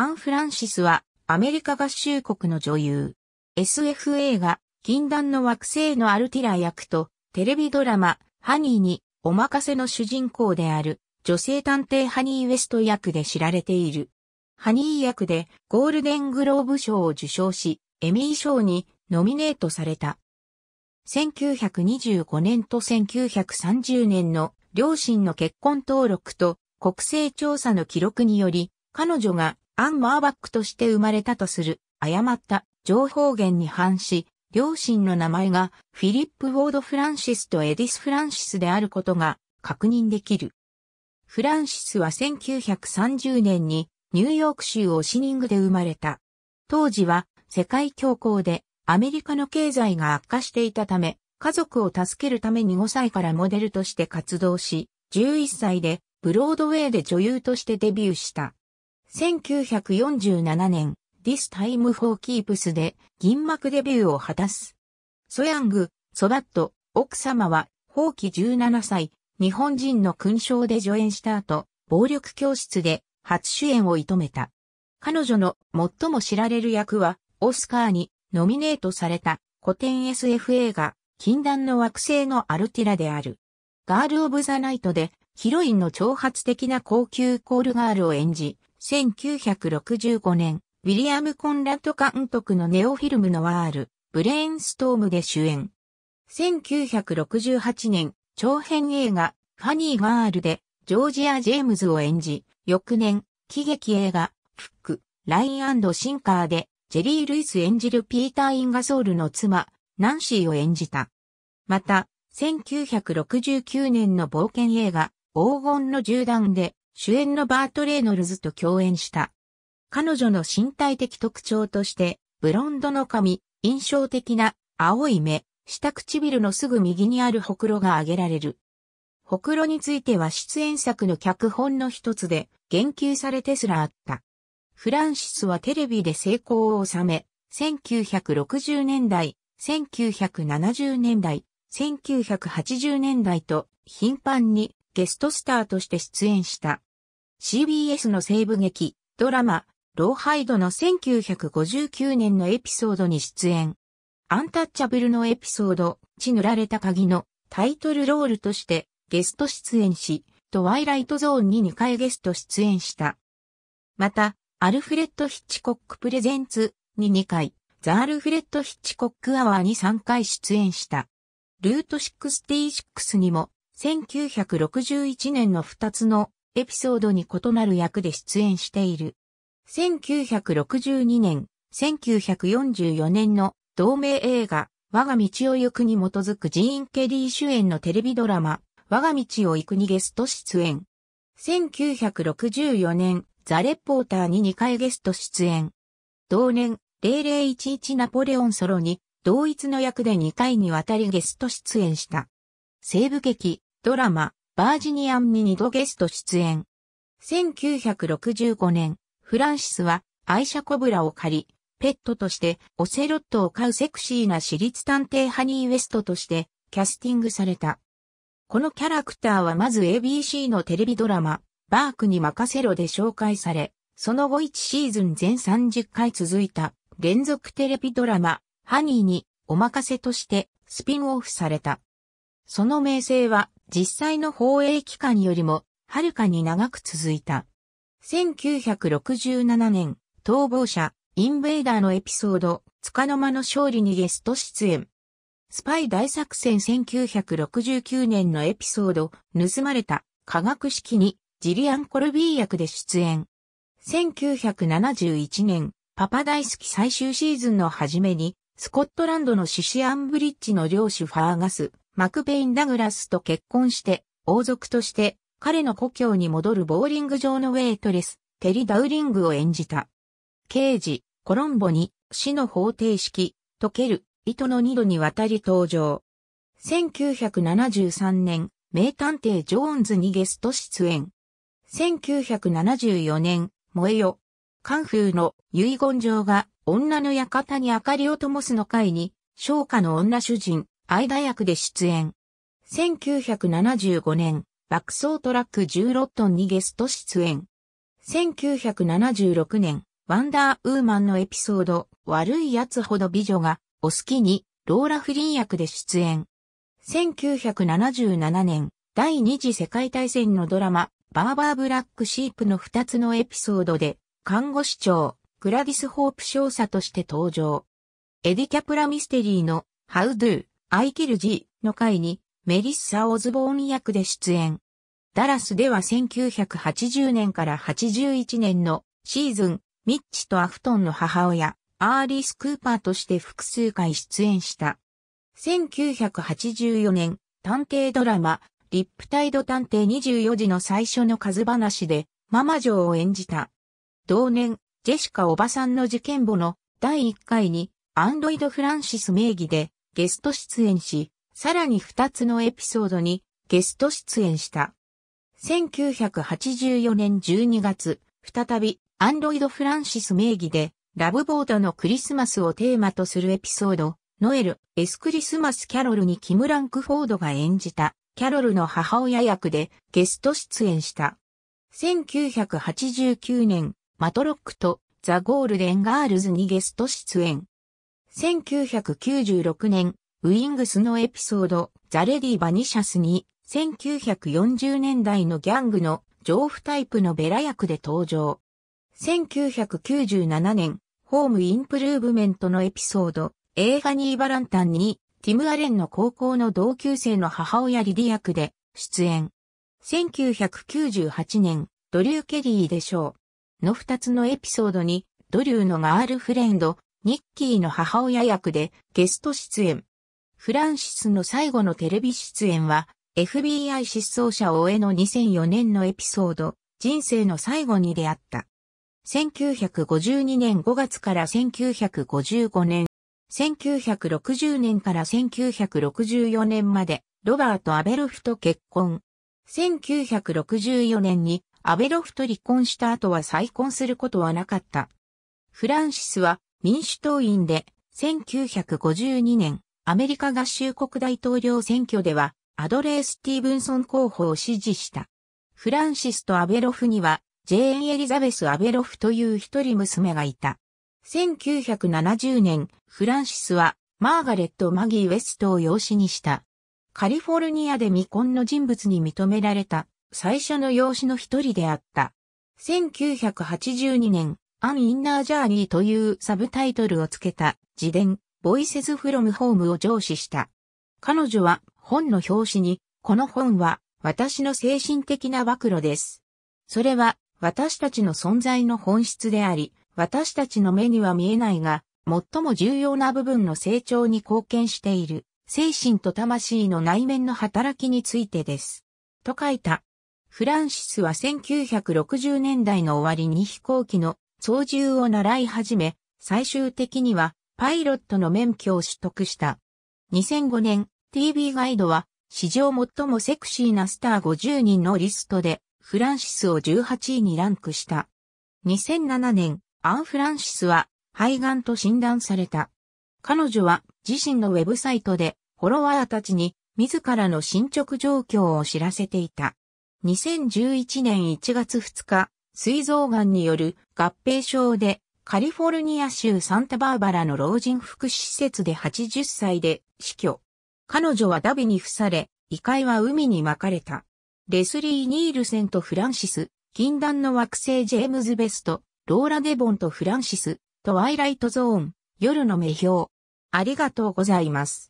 アン・フランシスはアメリカ合衆国の女優。SF 映画、禁断の惑星のアルティラ役と、テレビドラマ、ハニーにお任せの主人公である、女性探偵ハニー・ウェスト役で知られている。ハニー役でゴールデングローブ賞を受賞し、エミー賞にノミネートされた。1925年と1930年の両親の結婚登録と国勢調査の記録により、彼女がアン・マーバックとして生まれたとする誤った情報源に反し、両親の名前がフィリップ・ウォード・フランシスとエディス・フランシスであることが確認できる。フランシスは1930年にニューヨーク州オシニングで生まれた。当時は世界恐慌でアメリカの経済が悪化していたため、家族を助けるために5歳からモデルとして活動し、11歳でブロードウェイで女優としてデビューした。1947年、This Time for Keeps で銀幕デビューを果たす。ソヤング、ソバット、奥様は、放棄17歳、日本人の勲章で助演した後、暴力教室で初主演を射止めた。彼女の最も知られる役は、オスカーにノミネートされた古典 SF 映画、禁断の惑星のアルティラである。ガール・オブ・ザ・ナイトでヒロインの挑発的な高級コールガールを演じ、1965年、ウィリアム・コンラッド監督のネオフィルムのワール、ブレインストームで主演。1968年、長編映画、ファニー・ガールで、ジョージア・ジェームズを演じ、翌年、喜劇映画、フック、ラインシンカーで、ジェリー・ルイス演じるピーター・インガソールの妻、ナンシーを演じた。また、1969年の冒険映画、黄金の銃弾で、主演のバート・レイノルズと共演した。彼女の身体的特徴として、ブロンドの髪、印象的な青い目、下唇のすぐ右にあるほくろが挙げられる。ほくろについては出演作の脚本の一つで言及されてすらあった。フランシスはテレビで成功を収め、1960年代、1970年代、1980年代と頻繁にゲストスターとして出演した。CBS の西部劇、ドラマ、ローハイドの1959年のエピソードに出演。アンタッチャブルのエピソード、血塗られた鍵のタイトルロールとしてゲスト出演し、トワイライトゾーンに2回ゲスト出演した。また、アルフレッド・ヒッチコック・プレゼンツに2回、ザ・アルフレッド・ヒッチコック・アワーに3回出演した。ルート66にも1961年の2つのエピソードに異なる役で出演している。1962年、1944年の同名映画、我が道を行くに基づくジーン・ケリー主演のテレビドラマ、我が道を行くにゲスト出演。1964年、ザ・レポーターに2回ゲスト出演。同年、0011ナポレオンソロに、同一の役で2回にわたりゲスト出演した。西部劇、ドラマ、バージニアンに2度ゲスト出演。1965年、フランシスは愛車コブラを借り、ペットとしてオセロットを飼うセクシーな私立探偵ハニーウェストとしてキャスティングされた。このキャラクターはまず ABC のテレビドラマ、バークに任せろで紹介され、その後1シーズン全30回続いた連続テレビドラマ、ハニーにお任せとしてスピンオフされた。その名声は実際の放映期間よりも、はるかに長く続いた。1967年、逃亡者、インベーダーのエピソード、つかの間の勝利にゲスト出演。スパイ大作戦1969年のエピソード、盗まれた、科学式に、ジリアン・コルビー役で出演。1971年、パパ大好き最終シーズンの初めに、スコットランドのシシアンブリッジの領主ファーガス、マクペイン・ダグラスと結婚して、王族として彼の故郷に戻るボーリング場のウェイトレス、テリ・ダウリングを演じた。刑事、コロンボに死の方程式、解ける、糸の二度にわたり登場。1973年、名探偵ジョーンズにゲスト出演。1974年、燃えよ。カンフーの遺言状が女の館に明かりを灯すの会に、昇華の女主人、アイダ役で出演。1975年、爆走トラック16トンにゲスト出演。1976年、ワンダーウーマンのエピソード、悪い奴ほど美女が、お好きに、ローラ・フリン役で出演。1977年、第二次世界大戦のドラマ、バーバーブラックシープの2つのエピソードで、看護師長、グラディス・ホープ少佐として登場。エディ・キャプラ・ミステリーの、How Do アイキル G の回にメリッサ・オズボーン役で出演。ダラスでは1980年から81年のシーズン、ミッチとアフトンの母親、アーリス・クーパーとして複数回出演した。1984年、探偵ドラマ、リップタイド探偵24時の最初の数話で、ママ嬢を演じた。同年、ジェシカおばさんの事件簿の第1回に、アンドロイド・フランシス名義で、ゲスト出演し、さらに2つのエピソードにゲスト出演した。1984年12月、再びアンドロイド・フランシス名義でラブボードのクリスマスをテーマとするエピソード、ノエル・エスクリスマス・キャロルにキム・ランクフォードが演じたキャロルの母親役でゲスト出演した。1989年、マトロックとザ・ゴールデン・ガールズにゲスト出演。1996年、ウィングスのエピソード、ザ・レディ・バニシャスに、1940年代のギャングの上夫タイプのベラ役で登場。1997年、ホーム・インプルーブメントのエピソード、映画ニーバランタンに、ティム・アレンの高校の同級生の母親リディ役で出演。1998年、ドリュー・ケリーでしょう。の二つのエピソードに、ドリューのガールフレンド、ニッキーの母親役でゲスト出演。フランシスの最後のテレビ出演は、FBI 失踪者を終えの2004年のエピソード、人生の最後に出会った。1952年5月から1955年、1960年から1964年まで、ロバート・アベロフと結婚。1964年にアベロフと離婚した後は再婚することはなかった。フランシスは民主党員で、1952年、アメリカ合衆国大統領選挙では、アドレー・スティーブンソン候補を支持した。フランシスとアベロフには、ジェーン・エリザベス・アベロフという一人娘がいた。1970年、フランシスは、マーガレット・マギー・ウェストを養子にした。カリフォルニアで未婚の人物に認められた、最初の養子の一人であった。1982年、アン・インナー・ジャーニーというサブタイトルをつけた自伝、ボイセズ・フロム・ホームを上司した。彼女は本の表紙に、この本は私の精神的な暴露です。それは私たちの存在の本質であり、私たちの目には見えないが、最も重要な部分の成長に貢献している、精神と魂の内面の働きについてです。と書いた。フランシスは1960年代の終わりに飛行機の操縦を習い始め、最終的にはパイロットの免許を取得した。2005年、TV ガイドは、史上最もセクシーなスター50人のリストで、フランシスを18位にランクした。2007年、アン・フランシスは、肺がんと診断された。彼女は、自身のウェブサイトで、フォロワーたちに、自らの進捗状況を知らせていた。2011年1月2日、膵臓がんによる合併症でカリフォルニア州サンタバーバラの老人福祉施設で80歳で死去。彼女はダビに付され、遺骸は海に巻かれた。レスリー・ニールセンとフランシス、禁断の惑星ジェームズ・ベスト、ローラ・デボンとフランシス、トワイライト・ゾーン、夜の目標。ありがとうございます。